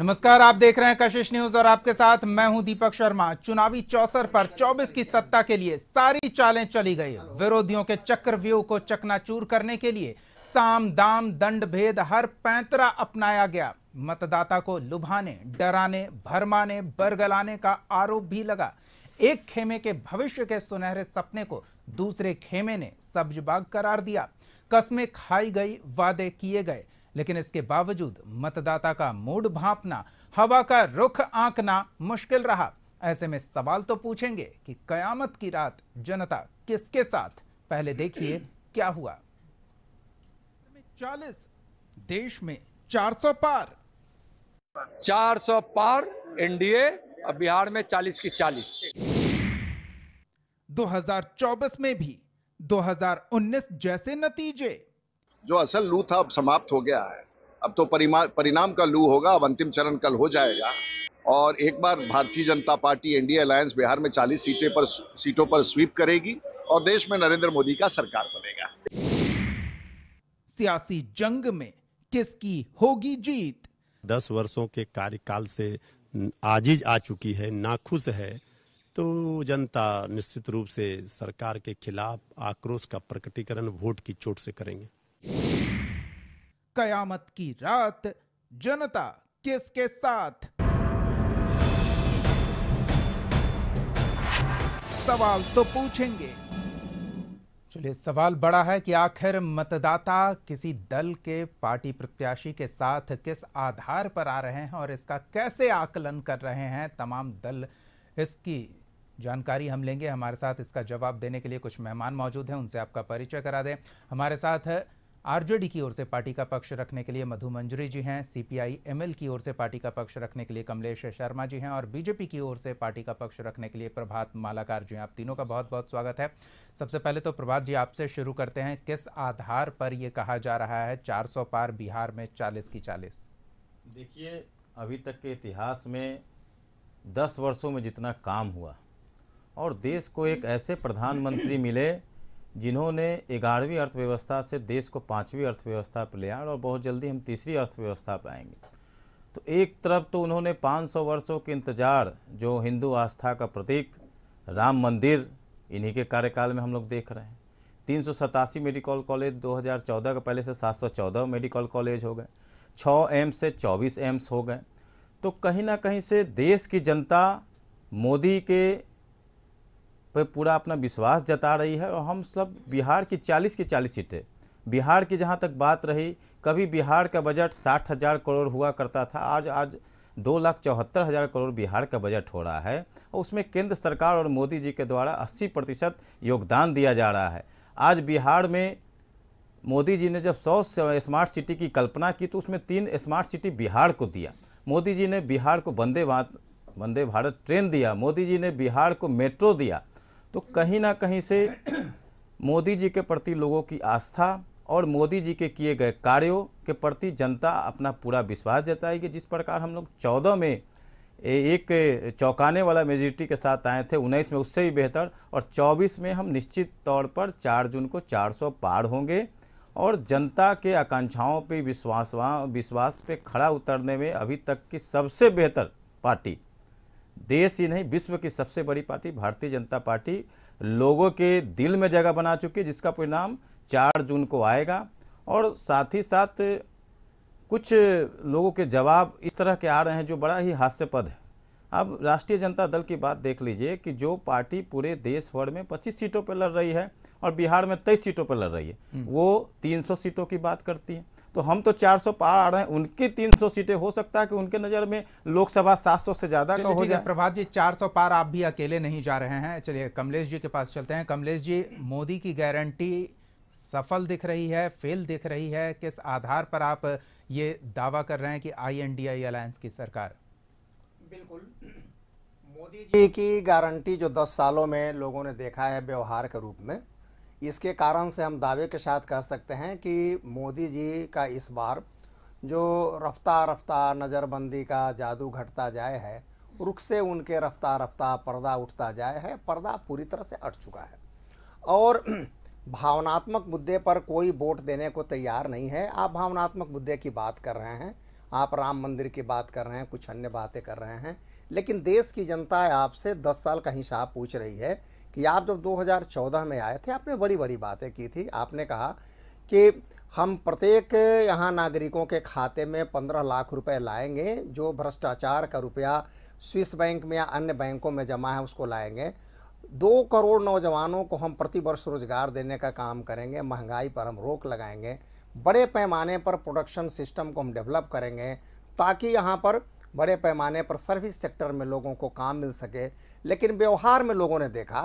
नमस्कार आप देख रहे हैं कशिश न्यूज और आपके साथ मैं हूं दीपक शर्मा चुनावी चौसर पर 24 की सत्ता के लिए सारी चालें चली गई विरोधियों के चक्रव्यूह को चकनाचूर करने के लिए साम दाम दंड भेद हर पैंतरा अपनाया गया मतदाता को लुभाने डराने भरमाने बरगलाने का आरोप भी लगा एक खेमे के भविष्य के सुनहरे सपने को दूसरे खेमे ने सब्जबाग करार दिया कस्में खाई गई वादे किए गए लेकिन इसके बावजूद मतदाता का मूड भांपना हवा का रुख आंकना मुश्किल रहा ऐसे में सवाल तो पूछेंगे कि कयामत की रात जनता किसके साथ पहले देखिए क्या हुआ चालीस देश में 400 पार 400 पार एनडीए और बिहार में 40 की 40 2024 में भी 2019 जैसे नतीजे जो असल लू था अब समाप्त हो गया है अब तो परिणाम का लू होगा अब अंतिम चरण कल हो जाएगा और एक बार भारतीय जनता पार्टी एनडीए अलायंस बिहार में 40 सीटें पर सीटों पर स्वीप करेगी और देश में नरेंद्र मोदी का सरकार बनेगा सियासी जंग में किसकी होगी जीत दस वर्षों के कार्यकाल से आजीज आ चुकी है नाखुश है तो जनता निश्चित रूप से सरकार के खिलाफ आक्रोश का प्रकटीकरण वोट की चोट से करेंगे कयामत की रात जनता किसके साथ सवाल तो पूछेंगे चलिए सवाल बड़ा है कि आखिर मतदाता किसी दल के पार्टी प्रत्याशी के साथ किस आधार पर आ रहे हैं और इसका कैसे आकलन कर रहे हैं तमाम दल इसकी जानकारी हम लेंगे हमारे साथ इसका जवाब देने के लिए कुछ मेहमान मौजूद हैं उनसे आपका परिचय करा दें हमारे साथ आरजेडी की ओर से पार्टी का पक्ष रखने के लिए मधु मंजरी जी हैं सीपीआई एमएल की ओर से पार्टी का पक्ष रखने के लिए कमलेश शर्मा जी हैं और बीजेपी की ओर से पार्टी का पक्ष रखने के लिए प्रभात मालाकार जी हैं आप तीनों का बहुत बहुत स्वागत है सबसे पहले तो प्रभात जी आपसे शुरू करते हैं किस आधार पर ये कहा जा रहा है चार सौ पार बिहार में चालीस की चालीस देखिए अभी तक के इतिहास में दस वर्षों में जितना काम हुआ और देश को एक ऐसे प्रधानमंत्री मिले जिन्होंने ग्यारहवीं अर्थव्यवस्था से देश को पाँचवीं अर्थव्यवस्था पर ले आए और बहुत जल्दी हम तीसरी अर्थव्यवस्था पर आएंगे तो एक तरफ तो उन्होंने 500 वर्षों के इंतज़ार जो हिंदू आस्था का प्रतीक राम मंदिर इन्हीं के कार्यकाल में हम लोग देख रहे हैं तीन मेडिकल कॉलेज 2014 का पहले से 714 मेडिकल कॉलेज हो गए छः एम्स से 24 एम्स हो गए तो कहीं ना कहीं से देश की जनता मोदी के पर पूरा अपना विश्वास जता रही है और हम सब बिहार की चालीस की चालीस सीटें बिहार की जहाँ तक बात रही कभी बिहार का बजट साठ हज़ार करोड़ हुआ करता था आज आज दो लाख चौहत्तर हज़ार करोड़ बिहार का बजट हो रहा है और उसमें केंद्र सरकार और मोदी जी के द्वारा अस्सी प्रतिशत योगदान दिया जा रहा है आज बिहार में मोदी जी ने जब सौ स्मार्ट सिटी की कल्पना की तो उसमें तीन स्मार्ट सिटी बिहार को दिया मोदी जी ने बिहार को वंदे वंदे भारत ट्रेन दिया मोदी जी ने बिहार को मेट्रो दिया तो कहीं ना कहीं से मोदी जी के प्रति लोगों की आस्था और मोदी जी के किए गए कार्यों के प्रति जनता अपना पूरा विश्वास जताएगी जिस प्रकार हम लोग चौदह में एक चौंकाने वाला मेजोरिटी के साथ आए थे उन्नीस में उससे भी बेहतर और चौबीस में हम निश्चित तौर पर चार जून को चार सौ पार होंगे और जनता के आकांक्षाओं पे विश्वास विश्वास पे खड़ा उतरने में अभी तक की सबसे बेहतर पार्टी देश ही नहीं विश्व की सबसे बड़ी पार्टी भारतीय जनता पार्टी लोगों के दिल में जगह बना चुकी है जिसका परिणाम चार जून को आएगा और साथ ही साथ कुछ लोगों के जवाब इस तरह के आ रहे हैं जो बड़ा ही हास्यपद है अब राष्ट्रीय जनता दल की बात देख लीजिए कि जो पार्टी पूरे देश भर में 25 सीटों पर लड़ रही है और बिहार में 23 सीटों पर लड़ रही है हम्म। वो 300 सीटों की बात करती है तो हम तो 400 पार आ रहे हैं उनकी 300 सीटें हो सकता है कि उनके नज़र में लोकसभा 700 से ज़्यादा का हो जाए प्रभात जी 400 पार आप भी अकेले नहीं जा रहे हैं चलिए कमलेश जी के पास चलते हैं कमलेश जी मोदी की गारंटी सफल दिख रही है फेल दिख रही है किस आधार पर आप ये दावा कर रहे हैं कि I N D I alliance की सरकार बिल्कुल मोदी जी की गारंटी जो 10 सालों में लोगों ने देखा है व्यवहार के रूप में इसके कारण से हम दावे के साथ कह सकते हैं कि मोदी जी का इस बार जो रफ्तार रफ्तार नज़रबंदी का जादू घटता जाए है रुख से उनके रफ्तार रफ्तार पर्दा उठता जाए है पर्दा पूरी तरह से अट चुका है और भावनात्मक मुद्दे पर कोई वोट देने को तैयार नहीं है आप भावनात्मक मुद्दे की बात कर रहे हैं आप राम मंदिर की बात कर रहे हैं कुछ अन्य बातें कर रहे हैं लेकिन देश की जनता आपसे दस साल का हिसाब पूछ रही है कि आप जब 2014 में आए थे आपने बड़ी बड़ी बातें की थी आपने कहा कि हम प्रत्येक यहाँ नागरिकों के खाते में पंद्रह लाख रुपए लाएंगे जो भ्रष्टाचार का रुपया स्विस बैंक में या अन्य बैंकों में जमा है उसको लाएंगे दो करोड़ नौजवानों को हम प्रतिवर्ष रोजगार देने का काम करेंगे महंगाई पर हम रोक लगाएंगे बड़े पैमाने पर प्रोडक्शन सिस्टम को हम डेवलप करेंगे ताकि यहाँ पर बड़े पैमाने पर सर्विस सेक्टर में लोगों को काम मिल सके लेकिन व्यवहार में लोगों ने देखा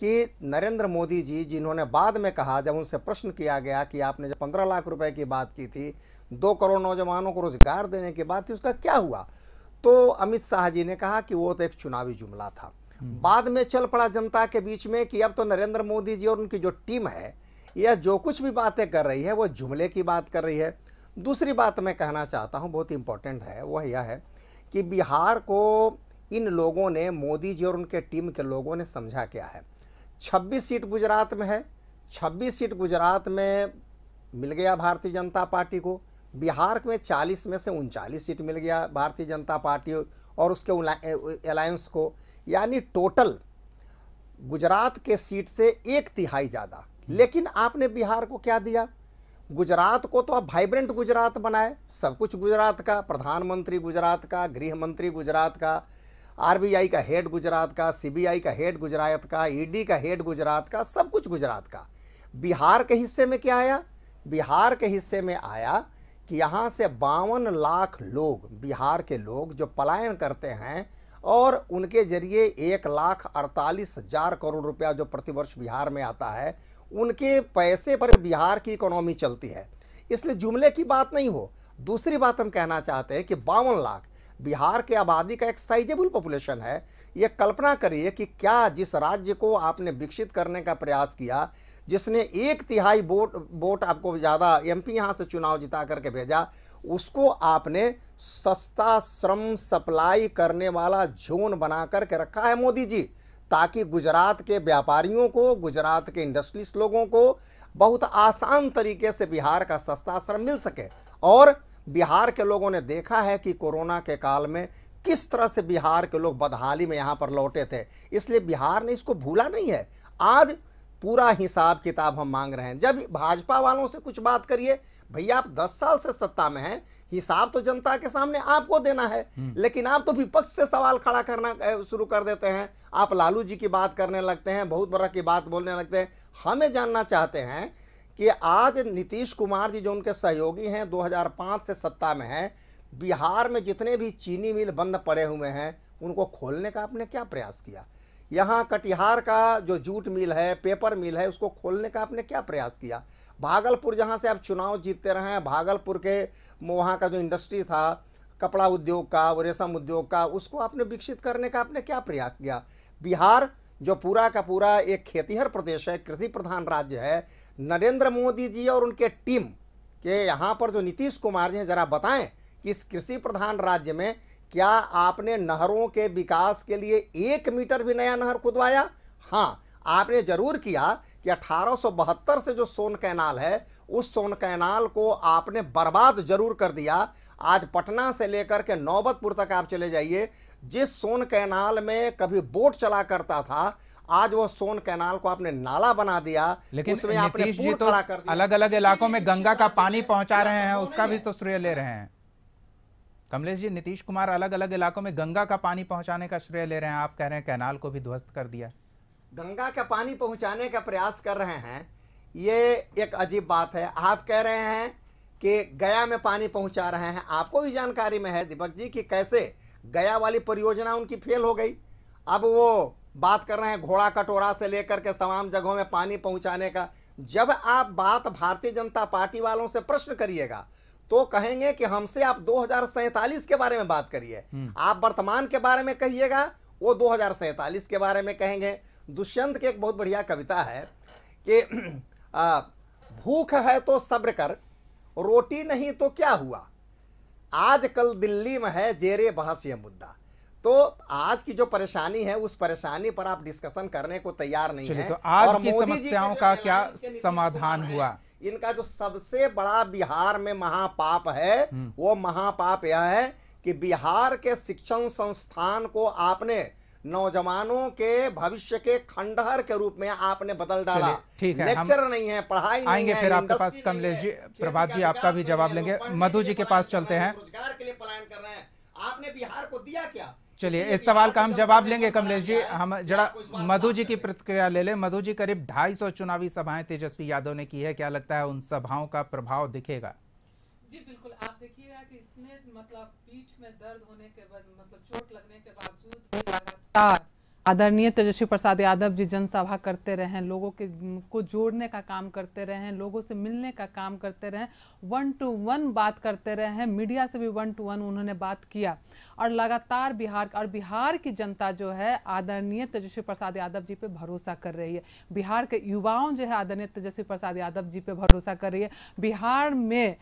कि नरेंद्र मोदी जी जिन्होंने बाद में कहा जब उनसे प्रश्न किया गया कि आपने जब पंद्रह लाख रुपए की बात की थी दो करोड़ नौजवानों को रोज़गार देने की बात थी उसका क्या हुआ तो अमित शाह जी ने कहा कि वो तो एक चुनावी जुमला था हम्म। बाद में चल पड़ा जनता के बीच में कि अब तो नरेंद्र मोदी जी और उनकी जो टीम है या जो कुछ भी बातें कर रही है वो जुमले की बात कर रही है दूसरी बात मैं कहना चाहता हूँ बहुत इम्पोर्टेंट है वह यह है कि बिहार को इन लोगों ने मोदी जी और उनके टीम के लोगों ने समझा क्या है 26 सीट गुजरात में है 26 सीट गुजरात में मिल गया भारतीय जनता पार्टी को बिहार में 40 में से उनचालीस सीट मिल गया भारतीय जनता पार्टी और उसके अलायंस को यानी टोटल गुजरात के सीट से एक तिहाई ज़्यादा लेकिन आपने बिहार को क्या दिया गुजरात को तो आप वाइब्रेंट गुजरात बनाए सब कुछ गुजरात का प्रधानमंत्री गुजरात का गृह मंत्री गुजरात का आरबीआई का हेड गुजरात का सीबीआई का हेड गुजरात का ईडी e का हेड गुजरात का सब कुछ गुजरात का बिहार के हिस्से में क्या आया बिहार के हिस्से में आया कि यहाँ से बावन लाख लोग बिहार के लोग जो पलायन करते हैं और उनके जरिए एक लाख अड़तालीस हज़ार करोड़ रुपया जो प्रतिवर्ष बिहार में आता है उनके पैसे पर बिहार की इकोनॉमी चलती है इसलिए जुमले की बात नहीं हो दूसरी बात हम कहना चाहते हैं कि बावन लाख बिहार के आबादी का एक साइजेबल पॉपुलेशन है ये कल्पना करिए कि क्या जिस राज्य को आपने विकसित करने का प्रयास किया जिसने एक तिहाई वोट वोट आपको ज़्यादा एमपी यहाँ से चुनाव जिता करके भेजा उसको आपने सस्ता श्रम सप्लाई करने वाला जोन बना करके रखा है मोदी जी ताकि गुजरात के व्यापारियों को गुजरात के इंडस्ट्रीज लोगों को बहुत आसान तरीके से बिहार का सस्ता असर मिल सके और बिहार के लोगों ने देखा है कि कोरोना के काल में किस तरह से बिहार के लोग बदहाली में यहाँ पर लौटे थे इसलिए बिहार ने इसको भूला नहीं है आज पूरा हिसाब किताब हम मांग रहे हैं जब भाजपा वालों से कुछ बात करिए भैया आप 10 साल से सत्ता में हैं हिसाब तो जनता के सामने आपको देना है हम्म। लेकिन आप तो विपक्ष से सवाल खड़ा करना शुरू कर देते हैं आप लालू जी की बात करने लगते हैं बहुत बड़ा की बात बोलने लगते हैं हमें जानना चाहते हैं कि आज नीतीश कुमार जी जो उनके सहयोगी हैं 2005 से सत्ता में हैं बिहार में जितने भी चीनी मिल बंद पड़े हुए हैं उनको खोलने का आपने क्या प्रयास किया यहाँ कटिहार का जो जूट मिल है पेपर मिल है उसको खोलने का आपने क्या प्रयास किया भागलपुर जहाँ से आप चुनाव जीतते रहे हैं भागलपुर के वहाँ का जो इंडस्ट्री था कपड़ा उद्योग का रेशम उद्योग का उसको आपने विकसित करने का आपने क्या प्रयास किया बिहार जो पूरा का पूरा एक खेतीहर प्रदेश है कृषि प्रधान राज्य है नरेंद्र मोदी जी और उनके टीम के यहाँ पर जो नीतीश कुमार जी हैं जरा बताएं कि इस कृषि प्रधान राज्य में क्या आपने नहरों के विकास के लिए एक मीटर भी नया नहर खुदवाया हाँ आपने जरूर किया कि अठारह से जो सोन कैनाल है उस सोन कैनाल को आपने बर्बाद जरूर कर दिया आज पटना से लेकर के नौबतपुर तक आप चले जाइए जिस सोन कैनाल में कभी बोट चला करता था आज वो सोन कैनाल को आपने नाला बना दिया लेकिन उसमें आपने जी तो कर दिया। अलग अलग इलाकों में गंगा का पानी पहुंचा रहे हैं उसका भी तो श्रेय ले रहे हैं कमलेश जी नीतीश कुमार अलग अलग इलाकों में गंगा का पानी पहुंचाने का श्रेय ले रहे हैं आप कह रहे हैं कैनाल को भी ध्वस्त कर दिया गंगा का पानी पहुंचाने का प्रयास कर रहे हैं ये एक अजीब बात है आप कह रहे हैं कि गया में पानी पहुंचा रहे हैं आपको भी जानकारी में है दीपक जी कि कैसे गया वाली परियोजना उनकी फेल हो गई अब वो बात कर रहे हैं घोड़ा कटोरा से लेकर के तमाम जगहों में पानी पहुंचाने का जब आप बात भारतीय जनता पार्टी वालों से प्रश्न करिएगा तो कहेंगे कि हमसे आप दो के बारे में बात करिए हम्म। आप वर्तमान के बारे में कहिएगा वो दो के बारे में कहेंगे दुष्यंत की एक बहुत बढ़िया कविता है कि भूख है तो सब्र कर रोटी नहीं तो क्या हुआ आज कल दिल्ली में है जेरे बहस ये मुद्दा तो आज की जो परेशानी है उस परेशानी पर आप डिस्कशन करने को तैयार नहीं है तो आज और की समस्याओं का क्या समाधान हुआ इनका जो सबसे बड़ा बिहार में महापाप है हम्म। वो महापाप यह है कि बिहार के शिक्षण संस्थान को आपने नौजवानों के भविष्य के खंडहर के रूप में आपने बदल डाला ठीक है लेक्चर नहीं है पढ़ाई नहीं आएंगे है, फिर आपके पास कमलेश जी प्रभात जी आपका भी जवाब लेंगे मधु जी के पास चलते हैं रोजगार के लिए पलायन कर रहे हैं आपने बिहार को दिया क्या चलिए इस सवाल का हम जवाब लेंगे कमलेश जी हम जरा मधु जी की प्रतिक्रिया ले ले मधु जी करीब 250 चुनावी सभाएं तेजस्वी यादव ने की है क्या लगता है उन सभाओं का प्रभाव दिखेगा जी बिल्कुल आप देखिएगा कि इतने मतलब पीठ में दर्द होने के बाद मतलब चोट लगने के बावजूद ตอน आदरणीय तेजस्वी प्रसाद यादव जी जनसभा करते रहें लोगों के को जोड़ने का काम करते रहें लोगों से मिलने का काम करते रहें वन टू वन बात करते रहें मीडिया से भी वन टू वन उन्होंने बात किया और लगातार बिहार और बिहार की जनता जो है आदरणीय तेजस्वी प्रसाद यादव जी पे भरोसा कर रही है बिहार के युवाओं जो है आदरणीय तेजस्वी प्रसाद यादव जी पे भरोसा कर रही है बिहार में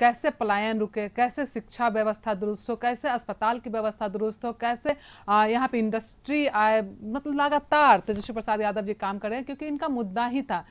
कैसे पलायन रुके कैसे शिक्षा व्यवस्था दुरुस्त हो कैसे अस्पताल की व्यवस्था दुरुस्त हो कैसे यहाँ पर इंडस्ट्री आए मतलब लगातार तेजस्वी प्रसाद यादव जी काम कर रहे हैं क्योंकि इनका मुद्दा ही था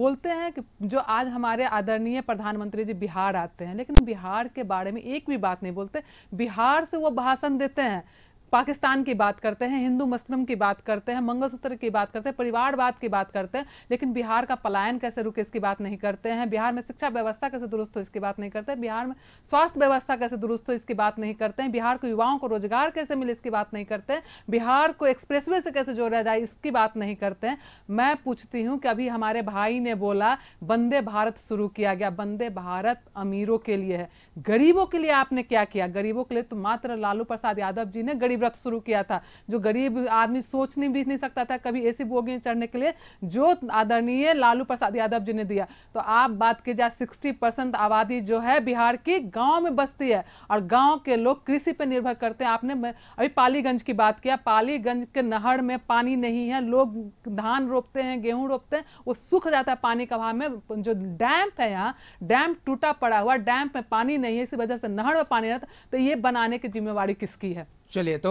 बोलते हैं कि जो आज हमारे आदरणीय प्रधानमंत्री जी बिहार आते हैं लेकिन बिहार के बारे में एक भी बात नहीं बोलते बिहार से वो भाषण देते हैं पाकिस्तान की बात करते हैं हिंदू मुस्लिम की बात करते हैं मंगलसूत्र की बात करते हैं परिवारवाद की बात करते हैं लेकिन बिहार का पलायन कैसे रुके इसकी बात नहीं करते हैं बिहार में शिक्षा व्यवस्था कैसे दुरुस्त हो इसकी बात नहीं करते हैं बिहार में स्वास्थ्य व्यवस्था कैसे दुरुस्त हो इसकी बात नहीं करते हैं बिहार के युवाओं को रोजगार कैसे मिले इसकी बात नहीं करते बिहार को एक्सप्रेस से कैसे जोड़ा जाए इसकी बात नहीं करते हैं मैं पूछती हूँ कि अभी हमारे भाई ने बोला वंदे भारत शुरू किया गया वंदे भारत अमीरों के लिए है गरीबों के लिए आपने क्या किया गरीबों के लिए तो मात्र लालू प्रसाद यादव जी ने गरीब गरीब रथ शुरू किया था जो गरीब आदमी सोचने भी नहीं सकता था कभी ऐसी बोगी में चढ़ने के लिए जो आदरणीय लालू प्रसाद यादव जी ने दिया तो आप बात की जाए सिक्सटी परसेंट आबादी जो है बिहार की गाँव में बसती है और गाँव के लोग कृषि पर निर्भर करते हैं आपने अभी पालीगंज की बात किया पालीगंज के नहर में पानी नहीं है लोग धान रोपते हैं गेहूँ रोपते हैं वो सूख जाता है पानी का भाव में जो डैम है यहाँ डैम टूटा पड़ा हुआ डैम में पानी नहीं है इसी वजह से नहर में पानी रहता तो ये बनाने की जिम्मेवारी किसकी है चलिए तो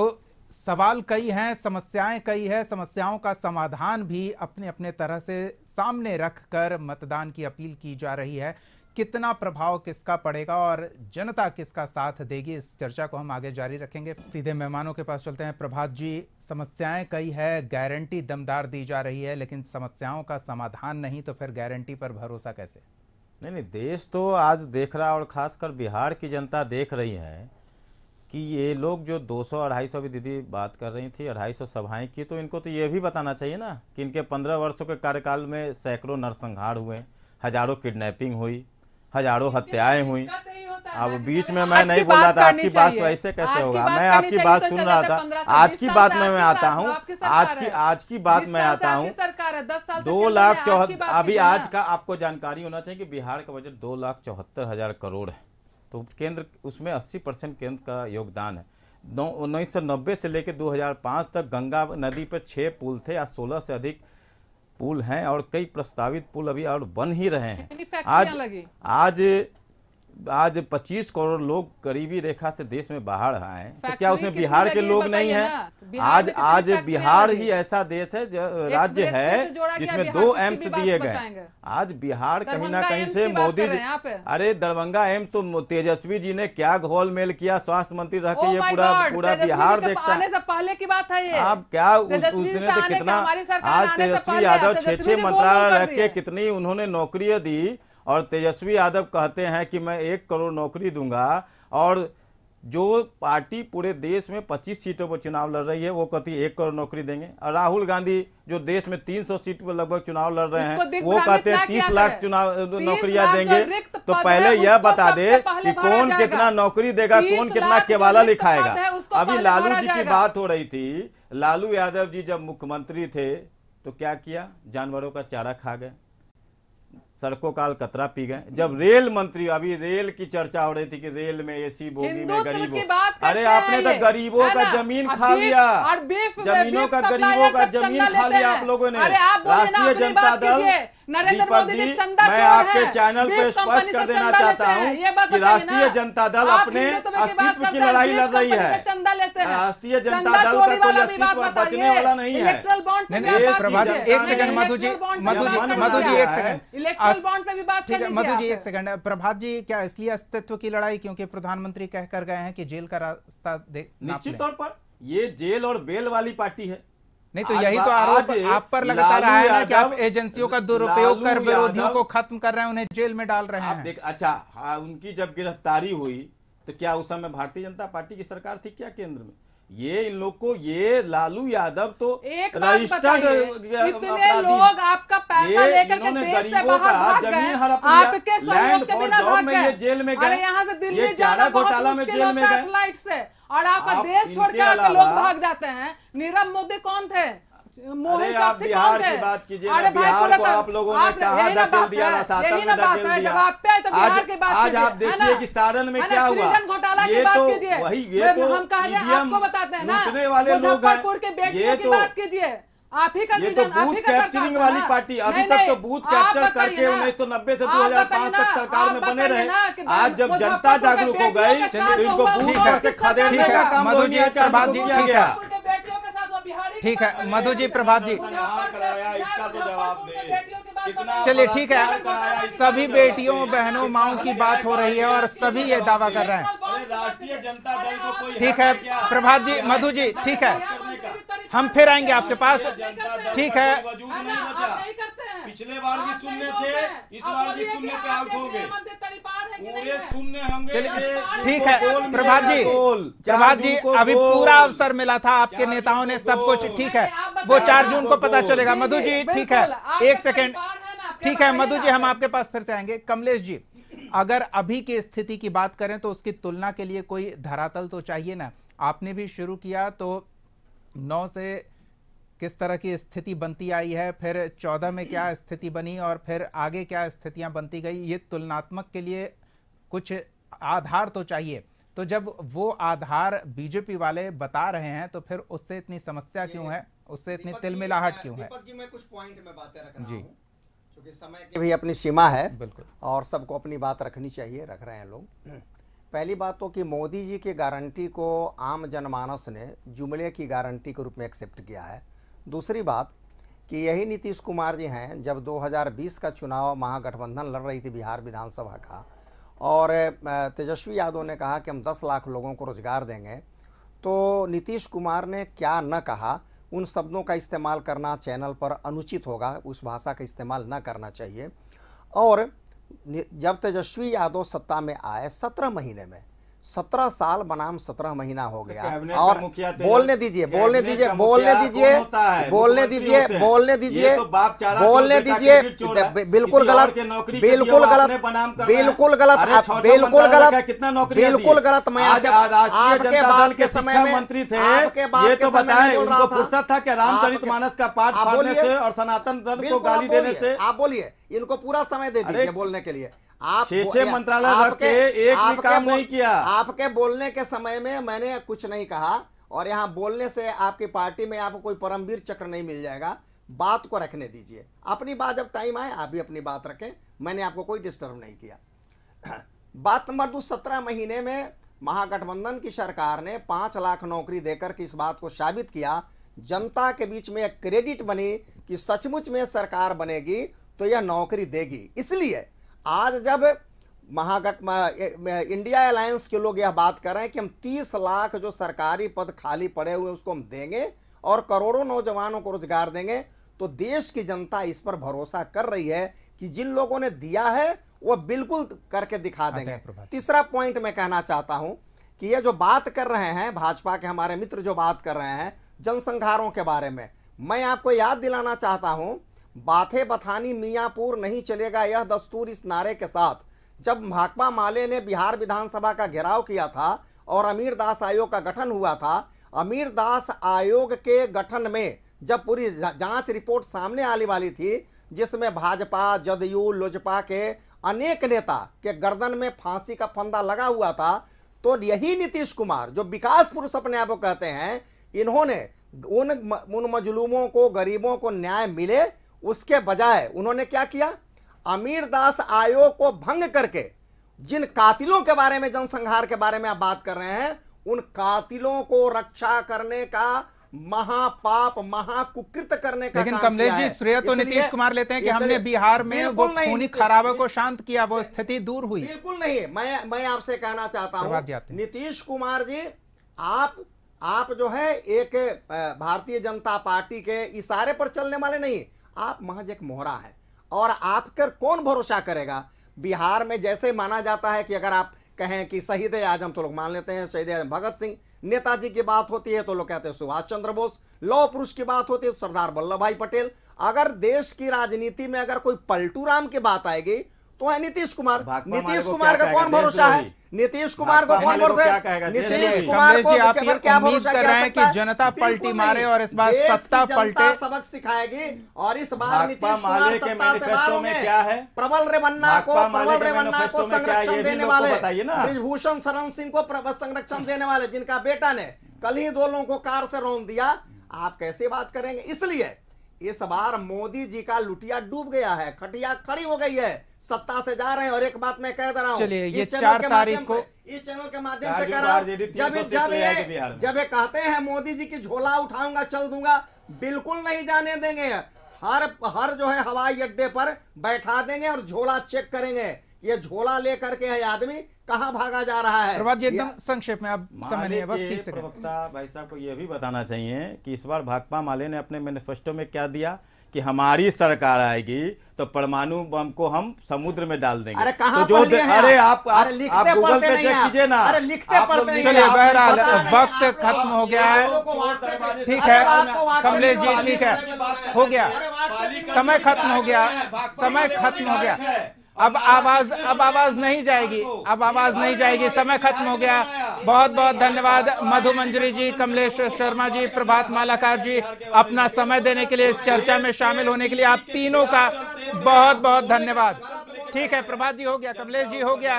सवाल कई हैं समस्याएं कई हैं समस्याओं का समाधान भी अपने अपने तरह से सामने रख कर मतदान की अपील की जा रही है कितना प्रभाव किसका पड़ेगा और जनता किसका साथ देगी इस चर्चा को हम आगे जारी रखेंगे सीधे मेहमानों के पास चलते हैं प्रभात जी समस्याएं कई है गारंटी दमदार दी जा रही है लेकिन समस्याओं का समाधान नहीं तो फिर गारंटी पर भरोसा कैसे नहीं नहीं देश तो आज देख रहा और खासकर बिहार की जनता देख रही है कि ये लोग जो 200 अढ़ाई भी दीदी बात कर रही थी 250 सभाएं की तो इनको तो ये भी बताना चाहिए ना कि इनके 15 वर्षों के कार्यकाल में सैकड़ों नरसंहार हुए हजारों किडनैपिंग हुई हजारों तो हत्याएं हुई तो अब बीच तो में मैं नहीं बोल रहा था आपकी बात ऐसे कैसे होगा मैं आपकी बात सुन रहा था आज की बात में मैं आता हूँ आज की आज की बात मैं आता हूँ दो लाख चौहत्तर अभी आज का आपको जानकारी होना चाहिए कि बिहार का बजट दो लाख चौहत्तर हजार करोड़ है तो केंद्र उसमें 80 परसेंट केंद्र का योगदान है नौ उन्नीस से लेकर 2005 तक गंगा नदी पर छः पुल थे या सोलह से अधिक पुल हैं और कई प्रस्तावित पुल अभी और बन ही रहे हैं आज आज आज 25 करोड़ लोग गरीबी रेखा से देश में बाहर आए तो क्या उसमें बिहार के लोग नहीं है आज आज बिहार ही ऐसा देश है राज्य है जिसमें दो एम्स दिए गए आज बिहार कहीं ना कहीं से मोदी जी अरे दरभंगा एम्स तो तेजस्वी जी ने क्या घोल मेल किया स्वास्थ्य मंत्री रह के oh ये पूरा पूरा बिहार देखता है पहले की बात है आप क्या उस दिन तो कितना आज तेजस्वी यादव छह छह मंत्रालय रख के कितनी उन्होंने नौकरियां दी और तेजस्वी यादव कहते हैं कि मैं एक करोड़ नौकरी दूंगा और जो पार्टी पूरे देश में 25 सीटों पर चुनाव लड़ रही है वो कहती है एक करोड़ नौकरी देंगे और राहुल गांधी जो देश में 300 सीट पर लगभग चुनाव लड़ रहे हैं वो कहते हैं 30 लाख चुनाव नौकरियां देंगे तो पहले यह बता दे कि कौन कितना नौकरी देगा कौन कितना केवाला लिखाएगा अभी लालू जी की बात हो रही थी लालू यादव जी जब मुख्यमंत्री थे तो क्या किया जानवरों का चारा खा गए सड़कों का कतरा पी गए जब रेल मंत्री अभी रेल की चर्चा हो रही थी कि रेल में एसी बोगी में गरीबों अरे आपने तो गरीबों का जमीन खा लिया जमीनों का गरीबों का जमीन खा लिया आप लोगों ने राष्ट्रीय जनता दल दीपक जी मैं आपके चैनल पे स्पष्ट कर देना चाहता हूँ कि राष्ट्रीय जनता दल अपने अस्तित्व की लड़ाई लड़ रही है राष्ट्रीय जनता दल का कोई अस्तित्व बचने वाला नहीं है एक सेकंड मधु जी मधु जी मधु जी एक सेकंड मधु जी एक सेकंड प्रभात जी क्या इसलिए अस्तित्व की लड़ाई क्योंकि प्रधानमंत्री कहकर गए हैं कि जेल का रास्ता निश्चित तौर पर ये जेल और बेल वाली पार्टी है नहीं तो यही तो आरोप आप पर लगातार रहा है कि आप एजेंसियों का दुरुपयोग कर विरोधियों को खत्म कर रहे हैं उन्हें जेल में डाल रहे हैं देख अच्छा हाँ उनकी जब गिरफ्तारी हुई तो क्या उस समय भारतीय जनता पार्टी की सरकार थी क्या केंद्र में ये इन लोग को ये लालू यादव तो रजिस्टर्ड लोग आपका पैसा लेकर के देश से बाहर भाग गए लैंड और जॉब में ये जेल में गए यहाँ से दिल्ली जाना घोटाला में जेल में गए और आपका देश छोड़कर के लोग भाग जाते हैं नीरव मोदी कौन थे मोहन आप बिहार की बात कीजिए ना बिहार को आप लोगों ने कहा दखल दिया ना सातल में दखल दिया तो आज आज आप देखिए कि सारण में क्या हुआ ये तो वही ये तो ईवीएम लूटने वाले लोग हैं ये तो आप ही का ये तो बूथ कैप्चरिंग वाली पार्टी अभी तक तो बूथ कैप्चर करके उन्नीस सौ नब्बे से दो हजार पाँच तक सरकार में बने रहे आज जब जनता जागरूक हो गई तो इनको बूथ पर खदेड़ने का काम किया गया ठीक है मधु जी प्रभात जी चलिए ठीक है सभी बेटियों बहनों माओ की बात हो रही है और सभी ये दावा कर रहे हैं राष्ट्रीय जनता दल को कोई ठीक है प्रभात जी मधु जी ठीक है हम फिर आएंगे आपके पास ठीक है पिछले बार भी सुनने थे इस बार भी सुनने पे आउट ठीक है प्रभात जी प्रभात जी अभी पूरा अवसर मिला था आपके नेताओं ने सब कुछ ठीक है वो चार जून को पता चलेगा मधु जी ठीक है एक सेकेंड ठीक है मधु जी हम आपके पास फिर से आएंगे कमलेश जी अगर अभी की स्थिति की बात करें तो उसकी तुलना के लिए कोई धरातल तो चाहिए ना आपने भी शुरू किया तो नौ से किस तरह की स्थिति बनती आई है फिर चौदह में क्या स्थिति बनी और फिर आगे क्या स्थितियां बनती गई ये तुलनात्मक के लिए कुछ आधार तो चाहिए तो जब वो आधार बीजेपी वाले बता रहे हैं तो फिर उससे इतनी समस्या क्यों है उससे इतनी तिलमिलाहट क्यों है जी मैं कुछ पॉइंट में बातें रख रहा जी क्योंकि समय की भी अपनी सीमा है बिल्कुल और सबको अपनी बात रखनी चाहिए रख रहे हैं लोग पहली बात तो कि मोदी जी की गारंटी को आम जनमानस ने जुमले की गारंटी के रूप में एक्सेप्ट किया है दूसरी बात कि यही नीतीश कुमार जी हैं जब 2020 का चुनाव महागठबंधन लड़ रही थी बिहार विधानसभा का और तेजस्वी यादव ने कहा कि हम 10 लाख लोगों को रोज़गार देंगे तो नीतीश कुमार ने क्या न कहा उन शब्दों का इस्तेमाल करना चैनल पर अनुचित होगा उस भाषा का इस्तेमाल न करना चाहिए और जब तेजस्वी यादव सत्ता में आए सत्रह महीने में सत्रह साल बनाम सत्रह महीना हो तो गया और बोलने दीजिए बोलने दीजिए बोलने दीजिए तो बोलने दीजिए बोलने दीजिए बोलने दीजिए बिल्कुल गलत बिल्कुल गलत बिल्कुल गलत बिल्कुल गलत बिल्कुल गलत मैं के समय मंत्री थे तो रामचरित मानस का पाठ और सनातन धर्म को गाली देने से आप बोलिए इनको पूरा समय दे दीजिए बोलने के लिए आप मंत्रालय आपके एक भी काम नहीं किया आपके बोलने के समय में मैंने कुछ नहीं कहा और यहाँ बोलने से आपकी पार्टी में आपको कोई परमवीर चक्र नहीं मिल जाएगा बात को रखने दीजिए अपनी बात जब टाइम आए आप भी अपनी बात रखें मैंने आपको कोई डिस्टर्ब नहीं किया बात नंबर दो सत्रह महीने में महागठबंधन की सरकार ने पांच लाख नौकरी देकर के इस बात को साबित किया जनता के बीच में एक क्रेडिट बनी कि सचमुच में सरकार बनेगी तो यह नौकरी देगी इसलिए आज जब महागठ इंडिया अलायंस के लोग यह बात कर रहे हैं कि हम 30 लाख जो सरकारी पद खाली पड़े हुए उसको हम देंगे और करोड़ों नौजवानों को रोजगार देंगे तो देश की जनता इस पर भरोसा कर रही है कि जिन लोगों ने दिया है वह बिल्कुल करके दिखा अच्छा, देंगे तीसरा पॉइंट मैं कहना चाहता हूं कि ये जो बात कर रहे हैं भाजपा के हमारे मित्र जो बात कर रहे हैं जनसंघारों के बारे में मैं आपको याद दिलाना चाहता हूं बाथे बथानी मियाँपुर नहीं चलेगा यह दस्तूर इस नारे के साथ जब महाकमा माले ने बिहार विधानसभा का घेराव किया था और अमीर दास आयोग का गठन हुआ था अमीर दास आयोग के गठन में जब पूरी जांच रिपोर्ट सामने आने वाली थी जिसमें भाजपा जदयू लोजपा के अनेक नेता के गर्दन में फांसी का फंदा लगा हुआ था तो यही नीतीश कुमार जो विकास पुरुष अपने आप को कहते हैं इन्होंने उन उन मजलूमों को गरीबों को न्याय मिले उसके बजाय उन्होंने क्या किया अमीर दास आयोग को भंग करके जिन कातिलों के बारे में जनसंहार के बारे में आप बात कर रहे हैं उन कातिलों को रक्षा करने का महापाप महाकुकृत करने का लेकिन कमलेश जी श्रेय तो नीतीश कुमार लेते हैं कि हमने बिहार में वो खूनी खराबे को शांत किया वो स्थिति दूर हुई बिल्कुल नहीं मैं मैं आपसे कहना चाहता हूँ नीतीश कुमार जी आप आप जो है एक भारतीय जनता पार्टी के इशारे पर चलने वाले नहीं आप महज एक मोहरा है और आप कर कौन भरोसा करेगा बिहार में जैसे माना जाता है कि अगर आप कहें कि शहीद आजम तो लोग मान लेते हैं शहीद आजम भगत सिंह नेताजी की बात होती है तो लोग कहते हैं सुभाष चंद्र बोस लौह पुरुष की बात होती है तो सरदार वल्लभ भाई पटेल अगर देश की राजनीति में अगर कोई पलटू राम की बात आएगी तो है नीतीश कुमार नीतीश कुमार का कौन भरोसा है नीतीश कुमार को कौन भरोसा नीतीश कुमार को आप ये उम्मीद कर रहे हैं कि जनता पलटी मारे और इस बार सत्ता पलटे सबक सिखाएगी और इस बार नीतीश कुमार के मैनिफेस्टो में क्या है प्रबल रेवन्ना को प्रबल रेवन्ना को संरक्षण देने वाले ब्रिजभूषण शरण सिंह को संरक्षण देने वाले जिनका बेटा ने कल ही दो लोगों को कार से रोन दिया आप कैसे बात करेंगे इसलिए इस बार मोदी जी का लुटिया डूब गया है खटिया खड़ी हो गई है सत्ता से जा रहे हैं और एक बात मैं कह दे रहा हूँ चलिए ये चार तारीख को इस चैनल के माध्यम से कह रहा हूँ जब जब ये जब ये कहते हैं मोदी जी की झोला उठाऊंगा चल दूंगा बिल्कुल नहीं जाने देंगे हर हर जो है हवाई अड्डे पर बैठा देंगे और झोला चेक करेंगे ये झोला लेकर के है आदमी कहाँ भागा जा रहा है एकदम संक्षेप में आप समझिए बस तीस प्रवक्ता भाई साहब को यह भी बताना चाहिए कि इस बार भाकपा माले ने अपने मैनिफेस्टो में क्या दिया कि हमारी सरकार आएगी तो परमाणु बम को हम समुद्र में डाल देंगे अरे कहां तो जो अरे आप अरे लिखते आप गूगल पे चेक कीजिए ना अरे लिखते पढ़ते चलिए बहरहाल वक्त खत्म हो गया है ठीक है कमलेश जी ठीक है हो गया समय खत्म हो गया समय खत्म हो गया अब आवाज अब आवाज नहीं जाएगी अब आवाज नहीं जाएगी समय खत्म हो गया बहुत बहुत धन्यवाद मधु मंजरी जी कमलेश शर्मा जी प्रभात मालाकार जी अपना समय देने के लिए इस चर्चा में शामिल होने के लिए आप तीनों का बहुत बहुत धन्यवाद ठीक है प्रभात जी हो गया कमलेश जी हो गया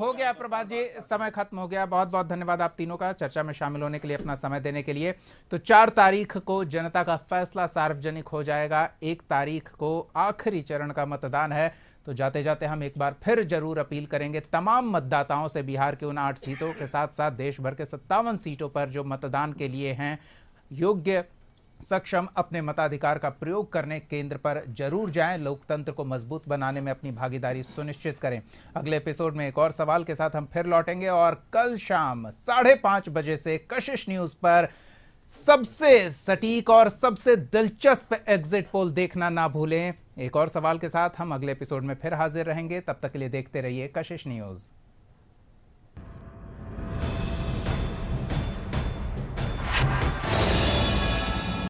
हो गया प्रभात जी समय खत्म हो गया बहुत बहुत धन्यवाद आप तीनों का चर्चा में शामिल होने के लिए अपना समय देने के लिए तो चार तारीख को जनता का फैसला सार्वजनिक हो जाएगा एक तारीख को आखिरी चरण का मतदान है तो जाते जाते हम एक बार फिर जरूर अपील करेंगे तमाम मतदाताओं से बिहार के उन आठ सीटों के साथ साथ देश भर के सत्तावन सीटों पर जो मतदान के लिए हैं योग्य सक्षम अपने मताधिकार का प्रयोग करने केंद्र पर जरूर जाएं लोकतंत्र को मजबूत बनाने में अपनी भागीदारी सुनिश्चित करें अगले एपिसोड में एक और सवाल के साथ हम फिर लौटेंगे और कल शाम साढ़े पांच बजे से कशिश न्यूज पर सबसे सटीक और सबसे दिलचस्प एग्जिट पोल देखना ना भूलें एक और सवाल के साथ हम अगले एपिसोड में फिर हाजिर रहेंगे तब तक के लिए देखते रहिए कशिश न्यूज़